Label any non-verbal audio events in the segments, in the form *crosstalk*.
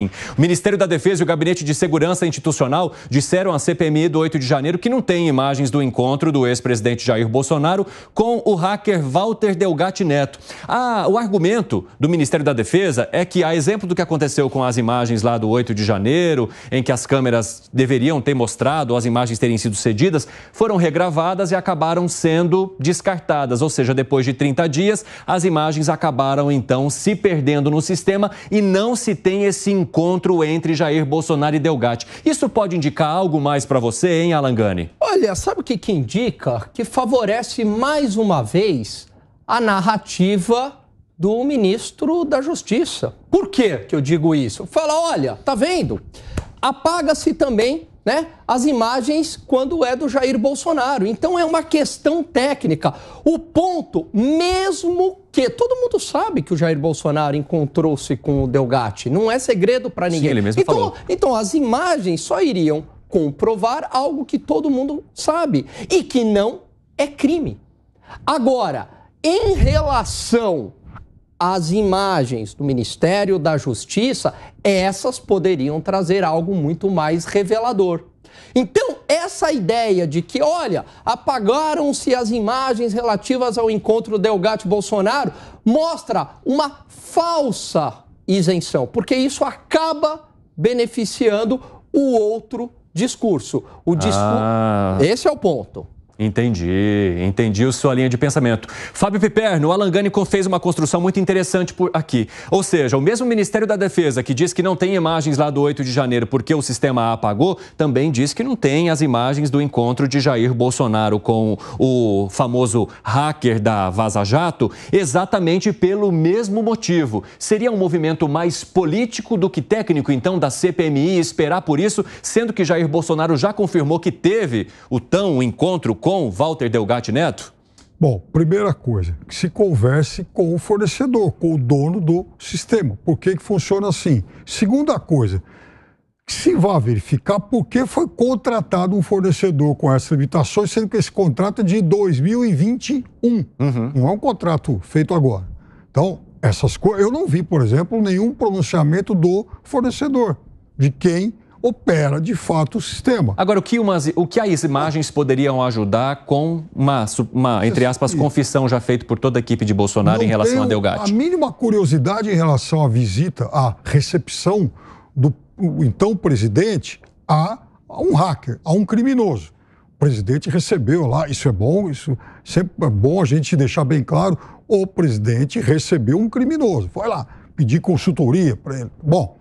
O Ministério da Defesa e o Gabinete de Segurança Institucional disseram à CPMI do 8 de janeiro que não tem imagens do encontro do ex-presidente Jair Bolsonaro com o hacker Walter Delgatti Neto. Ah, o argumento do Ministério da Defesa é que, a exemplo do que aconteceu com as imagens lá do 8 de janeiro, em que as câmeras deveriam ter mostrado, as imagens terem sido cedidas, foram regravadas e acabaram sendo descartadas. Ou seja, depois de 30 dias, as imagens acabaram então se perdendo no sistema e não se tem esse encontro encontro entre Jair Bolsonaro e Delgatti. Isso pode indicar algo mais para você, hein, Alangani? Olha, sabe o que, que indica? Que favorece mais uma vez a narrativa do ministro da Justiça. Por que que eu digo isso? Fala, olha, tá vendo? Apaga-se também né, as imagens quando é do Jair Bolsonaro. Então é uma questão técnica. O ponto, mesmo porque todo mundo sabe que o Jair Bolsonaro encontrou-se com o Delgatti. Não é segredo para ninguém. Sim, ele mesmo então, falou. então, as imagens só iriam comprovar algo que todo mundo sabe e que não é crime. Agora, em relação às imagens do Ministério da Justiça, essas poderiam trazer algo muito mais revelador. Então, essa ideia de que, olha, apagaram-se as imagens relativas ao encontro Delgatti-Bolsonaro mostra uma falsa isenção, porque isso acaba beneficiando o outro discurso. O Ah. Esse é o ponto. Entendi, entendi a sua linha de pensamento. Fábio Piperno, o Gânico fez uma construção muito interessante por aqui. Ou seja, o mesmo Ministério da Defesa que diz que não tem imagens lá do 8 de janeiro porque o sistema apagou, também diz que não tem as imagens do encontro de Jair Bolsonaro com o famoso hacker da Vaza Jato, exatamente pelo mesmo motivo. Seria um movimento mais político do que técnico, então, da CPMI esperar por isso, sendo que Jair Bolsonaro já confirmou que teve o tão encontro com com Walter Delgatti Neto? Bom, primeira coisa, que se converse com o fornecedor, com o dono do sistema. Por que, que funciona assim? Segunda coisa, que se vá verificar por que foi contratado um fornecedor com essas limitações, sendo que esse contrato é de 2021. Uhum. Não é um contrato feito agora. Então, essas coisas. Eu não vi, por exemplo, nenhum pronunciamento do fornecedor, de quem opera de fato o sistema. Agora, o que, umas, o que as imagens poderiam ajudar com uma, uma entre aspas, confissão já feita por toda a equipe de Bolsonaro Não em relação a Delgatti? A mínima curiosidade em relação à visita, à recepção do então presidente a, a um hacker, a um criminoso. O presidente recebeu lá, isso é bom, isso sempre é bom a gente deixar bem claro. O presidente recebeu um criminoso, foi lá pedir consultoria para ele. Bom,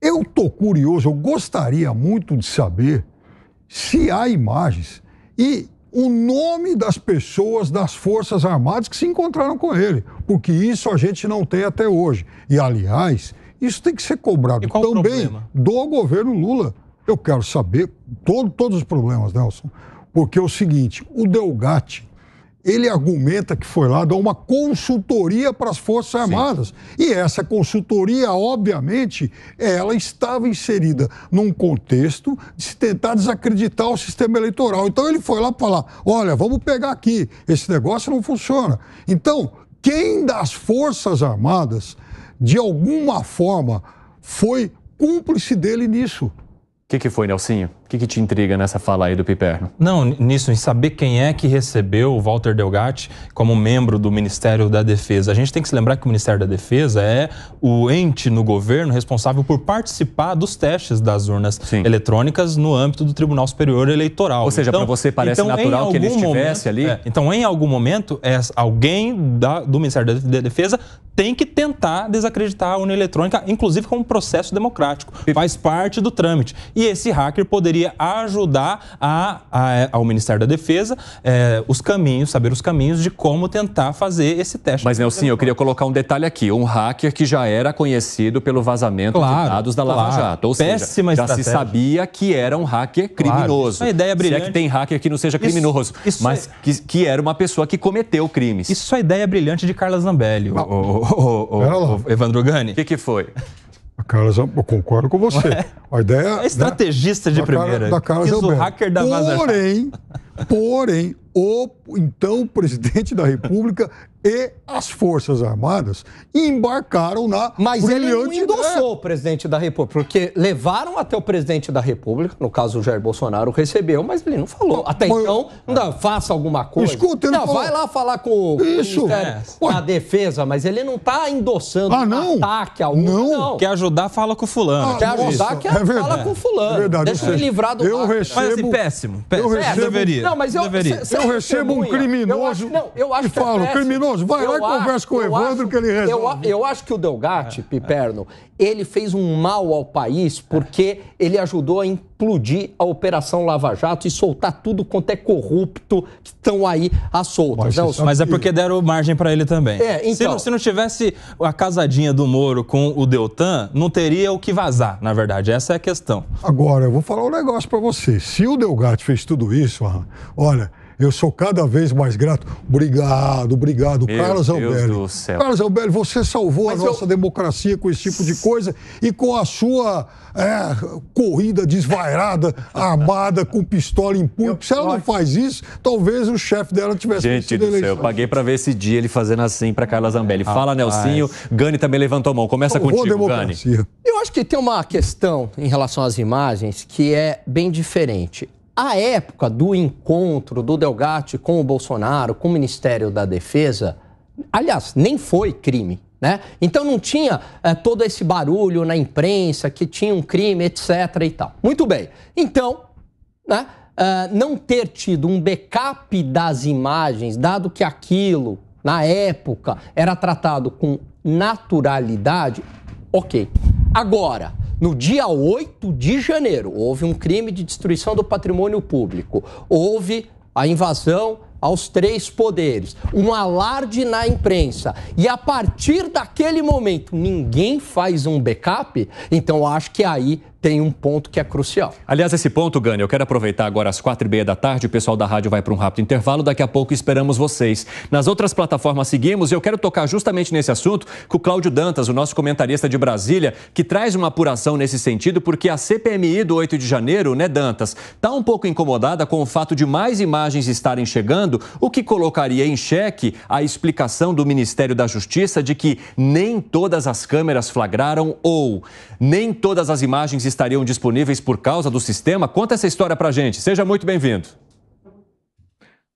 eu estou curioso, eu gostaria muito de saber se há imagens e o nome das pessoas das Forças Armadas que se encontraram com ele, porque isso a gente não tem até hoje. E, aliás, isso tem que ser cobrado também do governo Lula. Eu quero saber todo, todos os problemas, Nelson, porque é o seguinte: o Delgatti ele argumenta que foi lá dar uma consultoria para as Forças Sim. Armadas. E essa consultoria, obviamente, ela estava inserida num contexto de se tentar desacreditar o sistema eleitoral. Então ele foi lá falar: olha, vamos pegar aqui, esse negócio não funciona. Então, quem das Forças Armadas, de alguma forma, foi cúmplice dele nisso? O que, que foi, Nelsinho? que, que te intriga nessa fala aí do Piperno? Não, nisso, em saber quem é que recebeu o Walter Delgatti como membro do Ministério da Defesa. A gente tem que se lembrar que o Ministério da Defesa é o ente no governo responsável por participar dos testes das urnas Sim. eletrônicas no âmbito do Tribunal Superior Eleitoral. Ou seja, então, para você parece então, natural que ele estivesse momento, ali? É, então, em algum momento, é, alguém da, do Ministério da Defesa tem que tentar desacreditar a urna eletrônica, inclusive com um processo democrático. Faz parte do trâmite. E esse hacker poderia poderia ajudar a, a, ao Ministério da Defesa é, os caminhos, saber os caminhos de como tentar fazer esse teste. Mas, Nelson, eu queria colocar um detalhe aqui. Um hacker que já era conhecido pelo vazamento claro, de dados da Lava claro. Jato. Ou Péssima seja, já estratégia. se sabia que era um hacker criminoso. Claro. É ideia brilhante. Se é que tem hacker que não seja criminoso, isso, isso mas é... que, que, era uma pessoa que cometeu crimes. Isso é ideia brilhante de Carla Zambelli, o, o, o, o, Evandro Gani. O que, que foi? *laughs* Carlos, eu concordo com você. A ideia. É né, estrategista né, de da primeira. Da Carlos Quis o hacker da Porém, porém, o então presidente da República e as Forças Armadas embarcaram na Mas ele não endossou o presidente da República, porque levaram até o presidente da República, no caso o Jair Bolsonaro recebeu, mas ele não falou. Até mas, então, não, faça alguma coisa. Escuta, ele não, falou. vai lá falar com o Isso. Ministério é. da Defesa, mas ele não está endossando ah, não. ataque ao Não. não. Quer ajudar, fala com fulano. Ah, quer ajudar, quer é fala com fulano. É verdade, Deixa ele de livrar do eu recebo, mas, assim, péssimo, péssimo. Eu recebo, deveria. Não, mas eu, deveria. Cê, cê eu recebo um criminoso eu acho, não, eu acho é falo, criminoso vai eu lá e conversa com o Evandro acho, que ele resolve. Eu, eu acho que o Delgatti, Piperno, ele fez um mal ao país porque ele ajudou a implodir a Operação Lava Jato e soltar tudo quanto é corrupto que estão aí à solta. Mas, não, né, mas é porque deram margem para ele também. É, então... se, não, se não tivesse a casadinha do Moro com o Deltan, não teria o que vazar, na verdade. Essa é a questão. Agora, eu vou falar um negócio para você. Se o Delgatti fez tudo isso, olha, eu sou cada vez mais grato. Obrigado, obrigado, Meu Carlos Deus Alberto. Do céu. Carlos Alberto, você salvou Mas a nossa eu... democracia com esse tipo de coisa e com a sua é, corrida desvairada, *laughs* armada, com pistola em punho. Se ela não faz isso, talvez o chefe dela tivesse Gente do céu, eu paguei para ver esse dia ele fazendo assim para Carlos Zambelli. Ah, Fala, Nelsinho. Gani também levantou a mão. Começa Salvou contigo, Gani. Eu acho que tem uma questão em relação às imagens que é bem diferente. A época do encontro do Delgatti com o Bolsonaro, com o Ministério da Defesa, aliás, nem foi crime. Né? Então não tinha é, todo esse barulho na imprensa que tinha um crime, etc. e tal. Muito bem. Então, né, uh, não ter tido um backup das imagens, dado que aquilo, na época, era tratado com naturalidade, ok. Agora, no dia 8 de janeiro, houve um crime de destruição do patrimônio público. Houve a invasão aos três poderes, um alarde na imprensa. E a partir daquele momento, ninguém faz um backup, então acho que aí tem um ponto que é crucial. Aliás, esse ponto, Gani, eu quero aproveitar agora às quatro e meia da tarde. O pessoal da rádio vai para um rápido intervalo. Daqui a pouco esperamos vocês. Nas outras plataformas seguimos e eu quero tocar justamente nesse assunto com o Cláudio Dantas, o nosso comentarista de Brasília, que traz uma apuração nesse sentido, porque a CPMI do 8 de janeiro, né, Dantas, está um pouco incomodada com o fato de mais imagens estarem chegando, o que colocaria em xeque a explicação do Ministério da Justiça de que nem todas as câmeras flagraram ou nem todas as imagens estariam disponíveis por causa do sistema? Conta essa história para gente. Seja muito bem-vindo.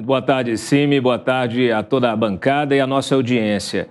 Boa tarde, Simi. Boa tarde a toda a bancada e a nossa audiência.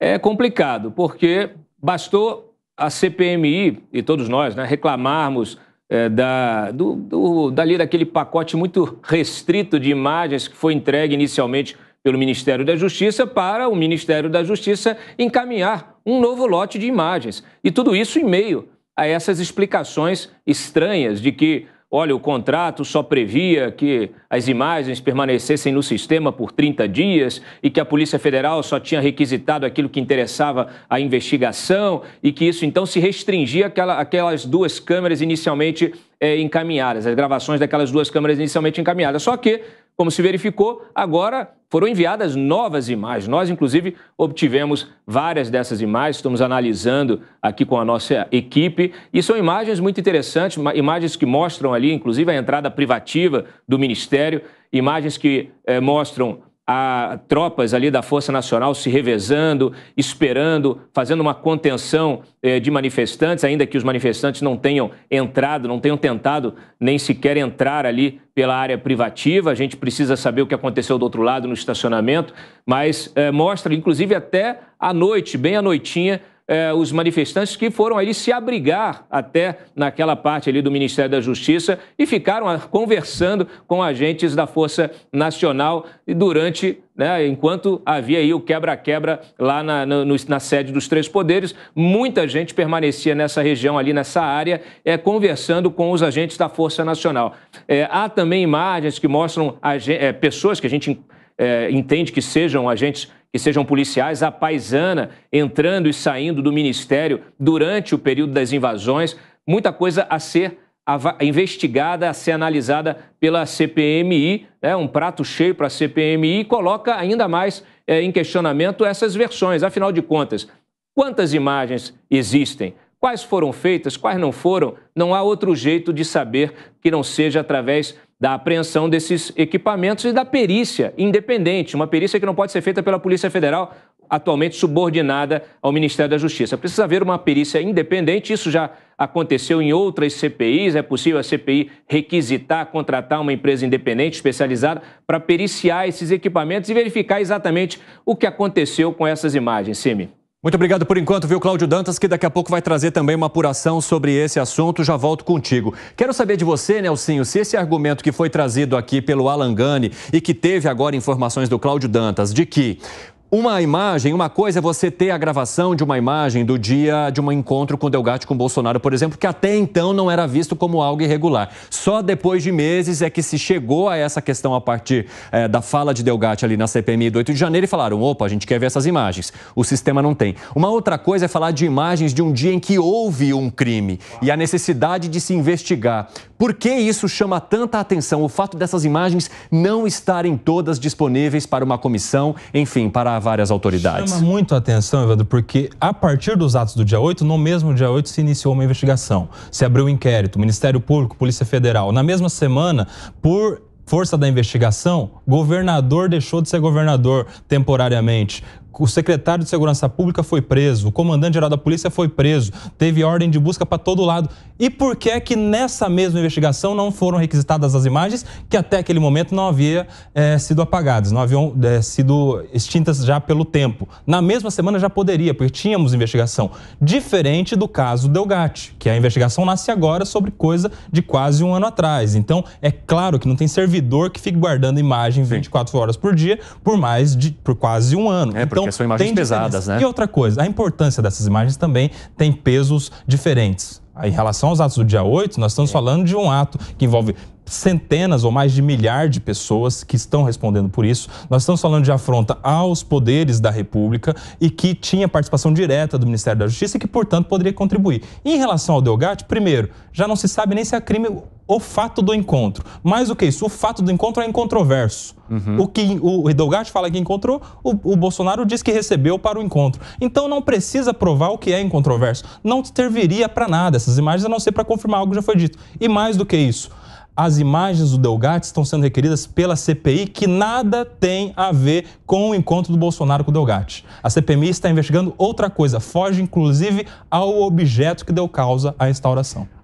É complicado, porque bastou a CPMI e todos nós né, reclamarmos é, da, do, do, dali daquele pacote muito restrito de imagens que foi entregue inicialmente pelo Ministério da Justiça para o Ministério da Justiça encaminhar um novo lote de imagens. E tudo isso em meio a essas explicações estranhas de que, olha, o contrato só previa que as imagens permanecessem no sistema por 30 dias e que a Polícia Federal só tinha requisitado aquilo que interessava à investigação e que isso então se restringia àquela, àquelas duas câmeras inicialmente é, encaminhadas, as gravações daquelas duas câmeras inicialmente encaminhadas. Só que como se verificou, agora foram enviadas novas imagens. Nós, inclusive, obtivemos várias dessas imagens, estamos analisando aqui com a nossa equipe. E são imagens muito interessantes imagens que mostram ali, inclusive, a entrada privativa do Ministério, imagens que eh, mostram a tropas ali da Força Nacional se revezando, esperando, fazendo uma contenção eh, de manifestantes, ainda que os manifestantes não tenham entrado, não tenham tentado nem sequer entrar ali pela área privativa. A gente precisa saber o que aconteceu do outro lado no estacionamento, mas eh, mostra, inclusive até à noite, bem à noitinha, eh, os manifestantes que foram ali se abrigar até naquela parte ali do Ministério da Justiça e ficaram ah, conversando com agentes da Força Nacional durante né, enquanto havia aí o quebra-quebra lá na, na, sede dos três poderes, muita gente permanecia nessa região ali, nessa área, é, conversando com os agentes da Força Nacional. É, há também imagens que mostram é, pessoas que a gente é, entende que sejam agentes que sejam policiais à paisana entrando e saindo do Ministério durante o período das invasões. Muita coisa a ser investigada, a ser analisada pela CPMI, né? um prato cheio para a CPMI, e coloca ainda mais é, em questionamento essas versões. Afinal de contas, quantas imagens existem? Quais foram feitas, quais não foram, não há outro jeito de saber que não seja através da apreensão desses equipamentos e da perícia independente, uma perícia que não pode ser feita pela Polícia Federal, atualmente subordinada ao Ministério da Justiça. Precisa haver uma perícia independente, isso já aconteceu em outras CPIs, é possível a CPI requisitar, contratar uma empresa independente, especializada, para periciar esses equipamentos e verificar exatamente o que aconteceu com essas imagens, Simi. Muito obrigado por enquanto, viu, Cláudio Dantas, que daqui a pouco vai trazer também uma apuração sobre esse assunto. Já volto contigo. Quero saber de você, Nelsinho, se esse argumento que foi trazido aqui pelo Alan Gani e que teve agora informações do Cláudio Dantas de que uma imagem, uma coisa é você ter a gravação de uma imagem do dia de um encontro com Delgatti com Bolsonaro, por exemplo, que até então não era visto como algo irregular. Só depois de meses é que se chegou a essa questão a partir é, da fala de Delgatti ali na CPMI do 8 de janeiro e falaram: opa, a gente quer ver essas imagens. O sistema não tem. Uma outra coisa é falar de imagens de um dia em que houve um crime e a necessidade de se investigar. Por que isso chama tanta atenção? O fato dessas imagens não estarem todas disponíveis para uma comissão, enfim, para várias autoridades. Chama muito a atenção, Evandro, porque a partir dos atos do dia 8, no mesmo dia 8 se iniciou uma investigação. Se abriu um inquérito, Ministério Público, Polícia Federal. Na mesma semana, por força da investigação, governador deixou de ser governador temporariamente o secretário de Segurança Pública foi preso, o comandante-geral da polícia foi preso, teve ordem de busca para todo lado. E por que é que nessa mesma investigação não foram requisitadas as imagens que até aquele momento não havia é, sido apagadas, não haviam é, sido extintas já pelo tempo? Na mesma semana já poderia, porque tínhamos investigação. Diferente do caso Delgatti, que a investigação nasce agora sobre coisa de quase um ano atrás. Então, é claro que não tem servidor que fique guardando imagem 24 Sim. horas por dia por mais de por quase um ano. É, então, porque são imagens pesadas, diferença. né? E outra coisa, a importância dessas imagens também tem pesos diferentes. Em relação aos atos do dia 8, nós estamos é. falando de um ato que envolve centenas ou mais de milhares de pessoas que estão respondendo por isso. Nós estamos falando de afronta aos poderes da República e que tinha participação direta do Ministério da Justiça e que, portanto, poderia contribuir. Em relação ao Delgatti, primeiro, já não se sabe nem se é crime o fato do encontro. Mais do que isso, o fato do encontro é incontroverso. Uhum. O que o Delgatti fala que encontrou, o, o, Bolsonaro diz que recebeu para o encontro. Então não precisa provar o que é incontroverso. Não serviria para nada essas imagens, a não ser para confirmar algo que já foi dito. E mais do que isso, as imagens do Delgatti estão sendo requeridas pela CPI, que nada tem a ver com o encontro do Bolsonaro com o Delgatti. A CPMI está investigando outra coisa, foge inclusive ao objeto que deu causa à instauração.